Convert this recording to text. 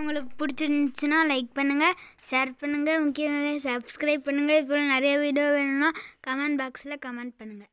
உங்களுக்கு பிடிச்சிருந்துச்சுன்னா லைக் பண்ணுங்கள் ஷேர் பண்ணுங்கள் முக்கியமாக சப்ஸ்கிரைப் பண்ணுங்கள் இப்போ நிறைய வீடியோ வேணும்னா கமெண்ட் பாக்ஸில் கமெண்ட் பண்ணுங்கள்